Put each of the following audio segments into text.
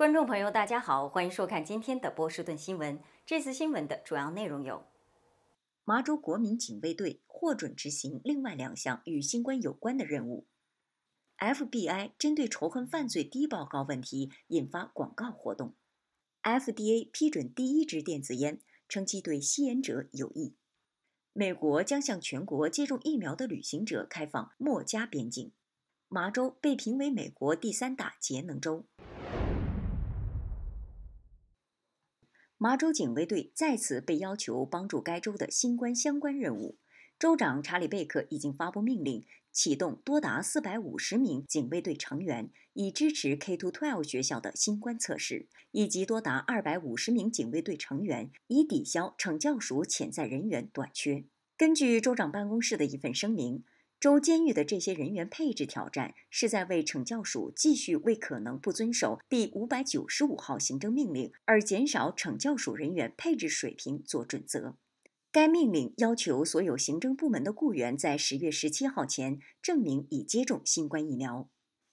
观众朋友，大家好，欢迎收看今天的波士顿新闻。这次新闻的主要内容有：麻州国民警卫队获准执行另外两项与新冠有关的任务；FBI 针对仇恨犯罪低报告问题引发广告活动；FDA 批准第一支电子烟，称其对吸烟者有益；美国将向全国接种疫苗的旅行者开放墨加边境；麻州被评为美国第三大节能州。麻州警卫队再次被要求帮助该州的新冠相关任务。州长查理贝克已经发布命令，启动多达四百五十名警卫队成员以支持 K to twelve 学校的新冠测试，以及多达二百五十名警卫队成员以抵消惩教署潜在人员短缺。根据州长办公室的一份声明。州监狱的这些人员配置挑战，是在为惩教署继续为可能不遵守第五百九十五号行政命令而减少惩教署人员配置水平做准则。该命令要求所有行政部门的雇员在十月十七号前证明已接种新冠疫苗。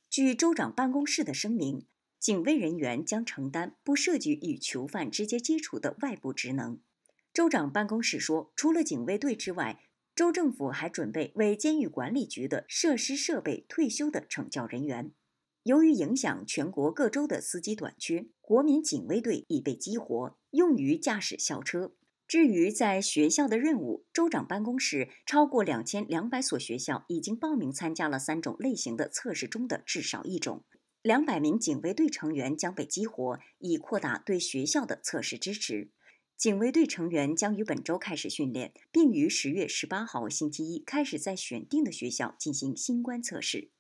据州长办公室的声明，警卫人员将承担不涉及与囚犯直接接触的外部职能。州长办公室说，除了警卫队之外，州政府还准备为监狱管理局的设施设备退休的惩教人员。由于影响全国各州的司机短缺，国民警卫队已被激活，用于驾驶校车。至于在学校的任务，州长办公室超过两千两百所学校已经报名参加了三种类型的测试中的至少一种。两百名警卫队成员将被激活，以扩大对学校的测试支持。警卫队成员将于本周开始训练，并于十月十八号星期一开始在选定的学校进行新冠测试。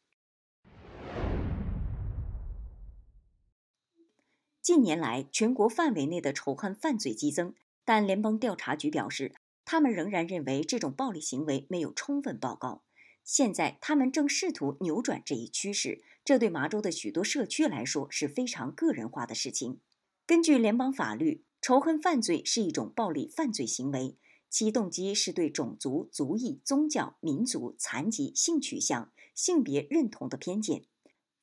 近年来，全国范围内的仇恨犯罪激增，但联邦调查局表示，他们仍然认为这种暴力行为没有充分报告。现在，他们正试图扭转这一趋势。这对麻州的许多社区来说是非常个人化的事情。根据联邦法律。仇恨犯罪是一种暴力犯罪行为，其动机是对种族、族裔、宗教、民族、残疾、性取向、性别认同的偏见。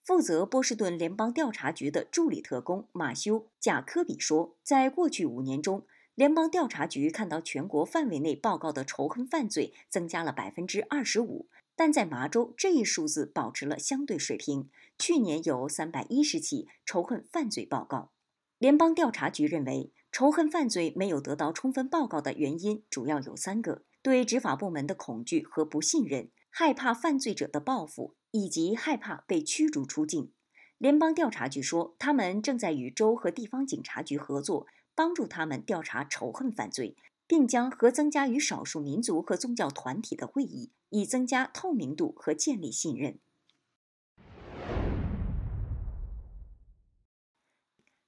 负责波士顿联邦调查局的助理特工马修·贾科比说：“在过去五年中，联邦调查局看到全国范围内报告的仇恨犯罪增加了百分之二十五，但在麻州这一数字保持了相对水平。去年有三百一十起仇恨犯罪报告。联邦调查局认为。”仇恨犯罪没有得到充分报告的原因主要有三个：对执法部门的恐惧和不信任，害怕犯罪者的报复，以及害怕被驱逐出境。联邦调查局说，他们正在与州和地方警察局合作，帮助他们调查仇恨犯罪，并将和增加与少数民族和宗教团体的会议，以增加透明度和建立信任。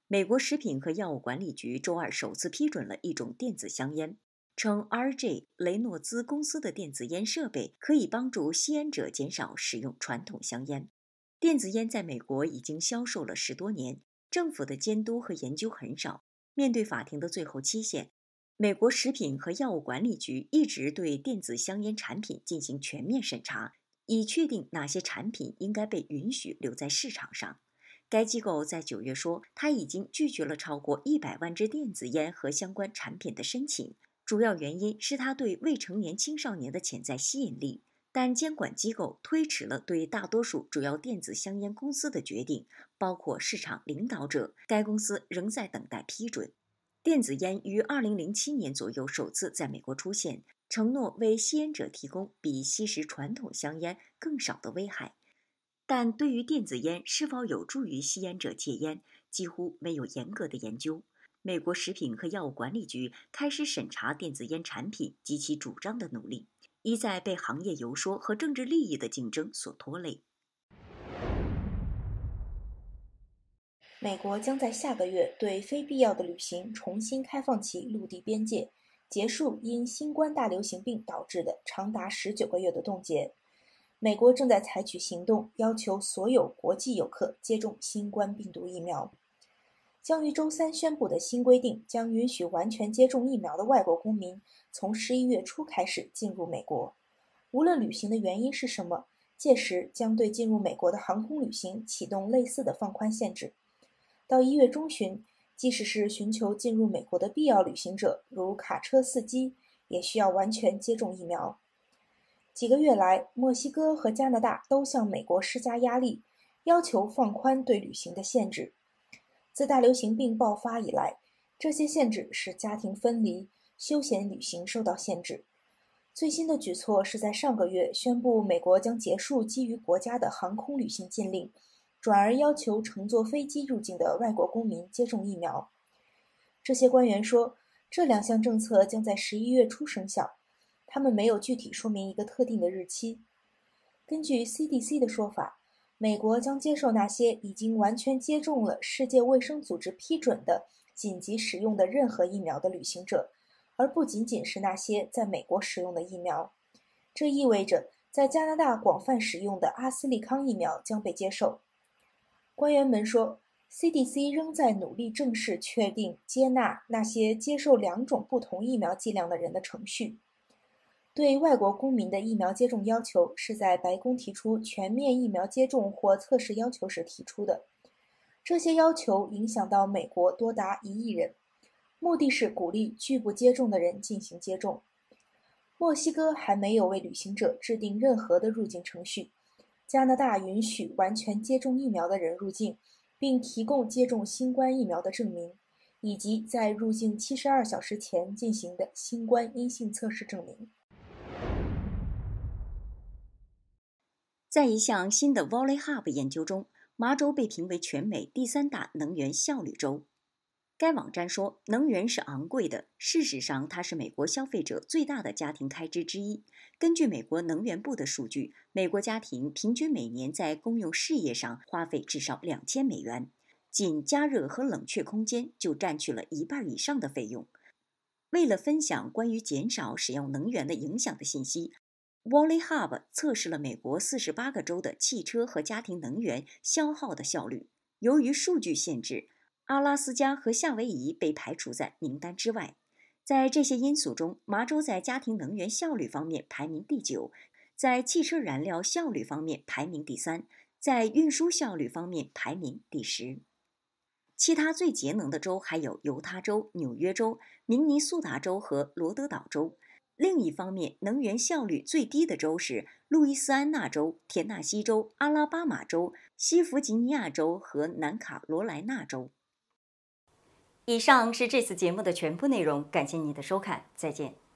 美国食品和药物管理局周二首次批准了一种电子香烟，称 R.J. 雷诺兹公司的电子烟设备可以帮助吸烟者减少使用传统香烟。电子烟在美国已经销售了十多年，政府的监督和研究很少。面对法庭的最后期限，美国食品和药物管理局一直对电子香烟产品进行全面审查，以确定哪些产品应该被允许留在市场上。该机构在九月说，他已经拒绝了超过一百万支电子烟和相关产品的申请，主要原因是它对未成年青少年的潜在吸引力。但监管机构推迟了对大多数主要电子香烟公司的决定，包括市场领导者。该公司仍在等待批准。电子烟于二零零七年左右首次在美国出现，承诺为吸烟者提供比吸食传统香烟更少的危害。但对于电子烟是否有助于吸烟者戒烟，几乎没有严格的研究。美国食品和药物管理局开始审查电子烟产品及其主张的努力，一再被行业游说和政治利益的竞争所拖累。美国将在下个月对非必要的旅行重新开放其陆地边界，结束因新冠大流行病导致的长达十九个月的冻结。美国正在采取行动，要求所有国际游客接种新冠病毒疫苗。将于周三宣布的新规定将允许完全接种疫苗的外国公民从十一月初开始进入美国，无论旅行的原因是什么。届时将对进入美国的航空旅行启动类似的放宽限制。到一月中旬，即使是寻求进入美国的必要旅行者，如卡车司机，也需要完全接种疫苗。几个月来，墨西哥和加拿大都向美国施加压力，要求放宽对旅行的限制。自大流行病爆发以来，这些限制使家庭分离、休闲旅行受到限制。最新的举措是在上个月宣布，美国将结束基于国家的航空旅行禁令，转而要求乘坐飞机入境的外国公民接种疫苗。这些官员说，这两项政策将在十一月初生效。他们没有具体说明一个特定的日期。根据 CDC 的说法，美国将接受那些已经完全接种了世界卫生组织批准的紧急使用的任何疫苗的旅行者，而不仅仅是那些在美国使用的疫苗。这意味着，在加拿大广泛使用的阿斯利康疫苗将被接受。官员们说，CDC 仍在努力正式确定接纳那些接受两种不同疫苗剂量的人的程序。对外国公民的疫苗接种要求是在白宫提出全面疫苗接种或测试要求时提出的。这些要求影响到美国多达一亿人，目的是鼓励拒不接种的人进行接种。墨西哥还没有为旅行者制定任何的入境程序。加拿大允许完全接种疫苗的人入境，并提供接种新冠疫苗的证明，以及在入境七十二小时前进行的新冠阴性测试证明。在一项新的 VolleyHub 研究中，麻州被评为全美第三大能源效率州。该网站说，能源是昂贵的。事实上，它是美国消费者最大的家庭开支之一。根据美国能源部的数据，美国家庭平均每年在公用事业上花费至少两千美元，仅加热和冷却空间就占据了一半以上的费用。为了分享关于减少使用能源的影响的信息。Wallhub y 测试了美国四十八个州的汽车和家庭能源消耗的效率。由于数据限制，阿拉斯加和夏威夷被排除在名单之外。在这些因素中，麻州在家庭能源效率方面排名第九，在汽车燃料效率方面排名第三，在运输效率方面排名第十。其他最节能的州还有犹他州、纽约州、明尼苏达州和罗德岛州。另一方面，能源效率最低的州是路易斯安那州、田纳西州、阿拉巴马州、西弗吉尼亚州和南卡罗来纳州。以上是这次节目的全部内容，感谢您的收看，再见。